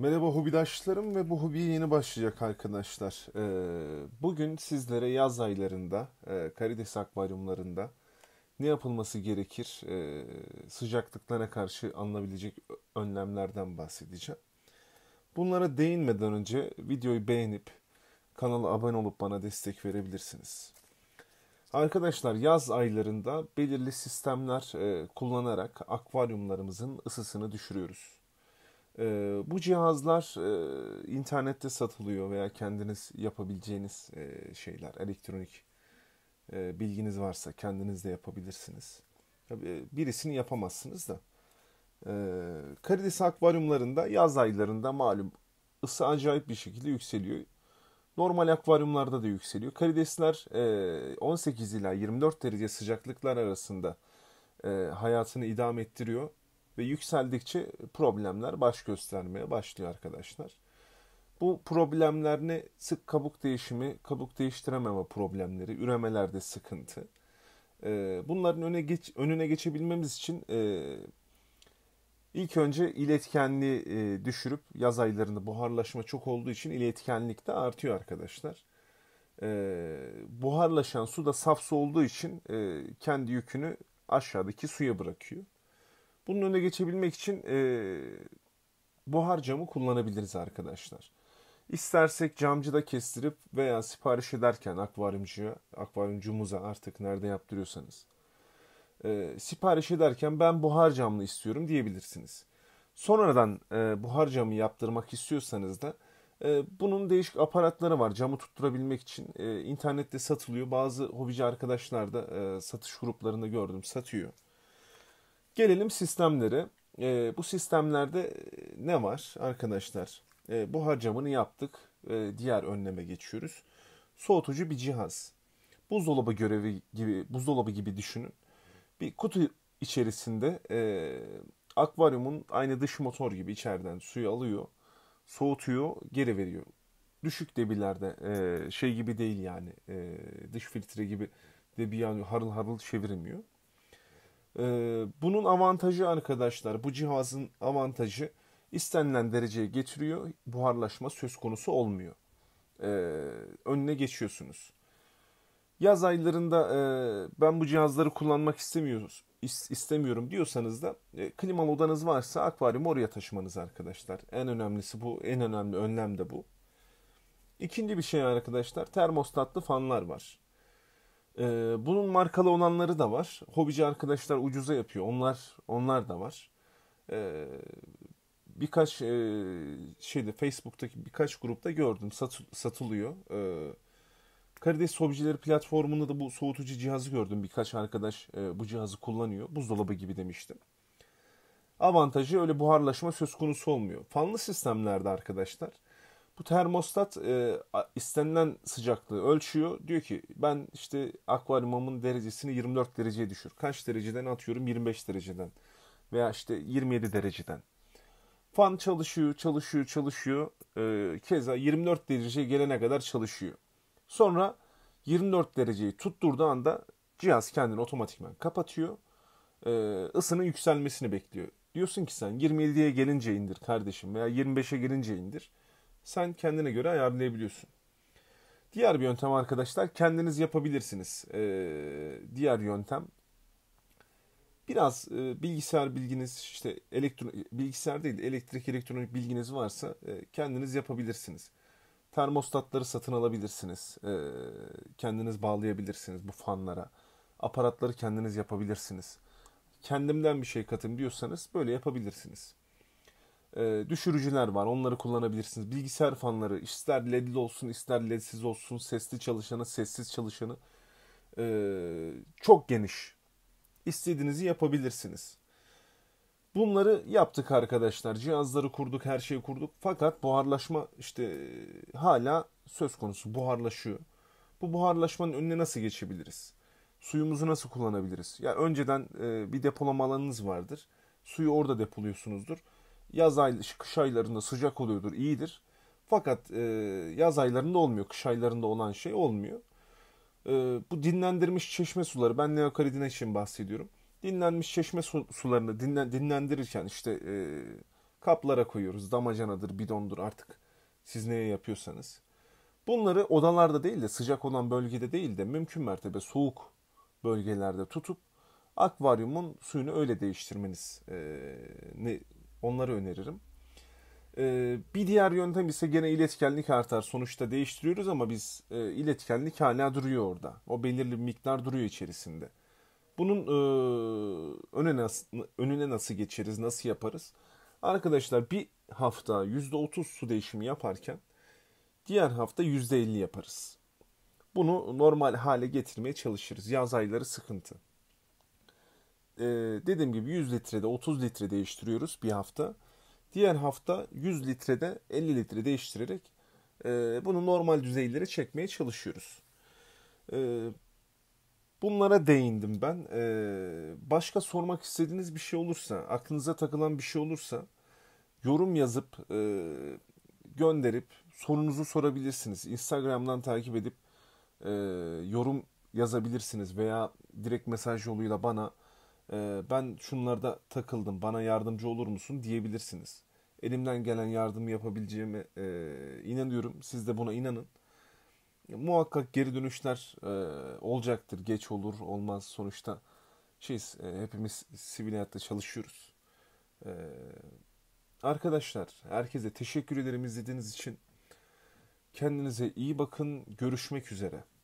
Merhaba hobidaşlarım ve bu hobiye yeni başlayacak arkadaşlar. Ee, bugün sizlere yaz aylarında, e, karides akvaryumlarında ne yapılması gerekir, e, sıcaklıklara karşı alınabilecek önlemlerden bahsedeceğim. Bunlara değinmeden önce videoyu beğenip kanala abone olup bana destek verebilirsiniz. Arkadaşlar yaz aylarında belirli sistemler e, kullanarak akvaryumlarımızın ısısını düşürüyoruz. E, bu cihazlar e, internette satılıyor veya kendiniz yapabileceğiniz e, şeyler, elektronik e, bilginiz varsa kendiniz de yapabilirsiniz. Tabii e, birisini yapamazsınız da. E, ee, karidesi akvaryumlarında yaz aylarında malum ısı acayip bir şekilde yükseliyor. Normal akvaryumlarda da yükseliyor. Karidesler 18 e, ila 24 derece sıcaklıklar arasında e, hayatını idam ettiriyor. Ve yükseldikçe problemler baş göstermeye başlıyor arkadaşlar. Bu problemler ne? Sık kabuk değişimi, kabuk değiştirememe problemleri, üremelerde sıkıntı. Ee, bunların öne geç, önüne geçebilmemiz için e, ilk önce iletkenliği e, düşürüp yaz aylarında buharlaşma çok olduğu için iletkenlik de artıyor arkadaşlar ee, buharlaşan su da saf su olduğu için e, kendi yükünü aşağıdaki suya bırakıyor. Bunun önüne geçebilmek için e, buhar camı kullanabiliriz arkadaşlar. İstersek camcıda kestirip veya sipariş ederken akvaryumcuya, akvaryumcumuza artık nerede yaptırıyorsanız e, sipariş ederken ben buhar camlı istiyorum diyebilirsiniz. Sonradan e, buhar camı yaptırmak istiyorsanız da e, bunun değişik aparatları var camı tutturabilmek için. E, internette satılıyor. Bazı hobici arkadaşlar da e, satış gruplarında gördüm satıyor. Gelelim sistemlere. E, bu sistemlerde e, ne var arkadaşlar? E, bu harcamanı yaptık. E, diğer önleme geçiyoruz. Soğutucu bir cihaz. Buzdolabı görevi gibi, buzdolabı gibi düşünün. Bir kutu içerisinde e, akvaryumun aynı dış motor gibi içeriden suyu alıyor, soğutuyor, geri veriyor. Düşük debilerde e, şey gibi değil yani e, dış filtre gibi debi yani harıl harıl çevirmiyor. Ee, bunun avantajı arkadaşlar bu cihazın avantajı istenilen dereceye getiriyor. Buharlaşma söz konusu olmuyor. Ee, önüne geçiyorsunuz. Yaz aylarında e, ben bu cihazları kullanmak istemiyoruz istemiyorum diyorsanız da e, klimalı odanız varsa akvaryumu oraya taşımanız arkadaşlar. En önemlisi bu. En önemli önlem de bu. İkinci bir şey arkadaşlar termostatlı fanlar var. Ee, bunun markalı olanları da var. Hobici arkadaşlar ucuza yapıyor. Onlar onlar da var. Ee, birkaç e, şeyde Facebook'taki birkaç grupta gördüm Sat, satılıyor. Ee, Karides Hobicileri platformunda da bu soğutucu cihazı gördüm. Birkaç arkadaş e, bu cihazı kullanıyor. Buzdolabı gibi demiştim. Avantajı öyle buharlaşma söz konusu olmuyor. Fanlı sistemlerde arkadaşlar bu termostat e, istenilen sıcaklığı ölçüyor. Diyor ki ben işte akvaryumumun derecesini 24 dereceye düşür. Kaç dereceden atıyorum? 25 dereceden veya işte 27 dereceden. Fan çalışıyor, çalışıyor, çalışıyor. E, keza 24 dereceye gelene kadar çalışıyor. Sonra 24 dereceyi tutturduğu anda cihaz kendini otomatikman kapatıyor. E, ısının yükselmesini bekliyor. Diyorsun ki sen 27'ye gelince indir kardeşim veya 25'e gelince indir sen kendine göre ayarlayabiliyorsun. Diğer bir yöntem arkadaşlar kendiniz yapabilirsiniz. Ee, diğer yöntem biraz e, bilgisayar bilginiz işte elektron bilgisayar değil elektrik elektronik bilginiz varsa e, kendiniz yapabilirsiniz. Termostatları satın alabilirsiniz. E, kendiniz bağlayabilirsiniz bu fanlara. Aparatları kendiniz yapabilirsiniz. Kendimden bir şey katın diyorsanız böyle yapabilirsiniz e, düşürücüler var. Onları kullanabilirsiniz. Bilgisayar fanları ister ledli olsun ister ledsiz olsun sesli çalışanı sessiz çalışanı e, çok geniş. İstediğinizi yapabilirsiniz. Bunları yaptık arkadaşlar. Cihazları kurduk, her şeyi kurduk. Fakat buharlaşma işte hala söz konusu buharlaşıyor. Bu buharlaşmanın önüne nasıl geçebiliriz? Suyumuzu nasıl kullanabiliriz? Ya yani önceden e, bir depolama alanınız vardır. Suyu orada depoluyorsunuzdur Yaz ay, kış aylarında sıcak oluyordur, iyidir. Fakat e, yaz aylarında olmuyor. Kış aylarında olan şey olmuyor. E, bu dinlendirmiş çeşme suları, ben neokaridin için bahsediyorum. Dinlenmiş çeşme su, sularını dinlen, dinlendirirken işte e, kaplara koyuyoruz. Damacanadır, bidondur artık siz neye yapıyorsanız. Bunları odalarda değil de sıcak olan bölgede değil de mümkün mertebe soğuk bölgelerde tutup akvaryumun suyunu öyle değiştirmeniz e, ne Onları öneririm. Ee, bir diğer yöntem ise gene iletkenlik artar. Sonuçta değiştiriyoruz ama biz e, iletkenlik hala duruyor orada. O belirli bir miktar duruyor içerisinde. Bunun e, önüne, nasıl, önüne nasıl geçeriz, nasıl yaparız? Arkadaşlar bir hafta %30 su değişimi yaparken diğer hafta %50 yaparız. Bunu normal hale getirmeye çalışırız. Yaz ayları sıkıntı e, dediğim gibi 100 litrede 30 litre değiştiriyoruz bir hafta. Diğer hafta 100 litrede 50 litre değiştirerek e, bunu normal düzeylere çekmeye çalışıyoruz. E, bunlara değindim ben. E, başka sormak istediğiniz bir şey olursa, aklınıza takılan bir şey olursa yorum yazıp e, gönderip sorunuzu sorabilirsiniz. Instagram'dan takip edip e, yorum yazabilirsiniz veya direkt mesaj yoluyla bana ee, ben şunlarda takıldım bana yardımcı olur musun diyebilirsiniz. Elimden gelen yardımı yapabileceğime e, inanıyorum. Siz de buna inanın. Muhakkak geri dönüşler e, olacaktır. Geç olur olmaz sonuçta şeyiz e, hepimiz sivil hayatta çalışıyoruz. Arkadaşlar herkese teşekkür ederim izlediğiniz için. Kendinize iyi bakın. Görüşmek üzere.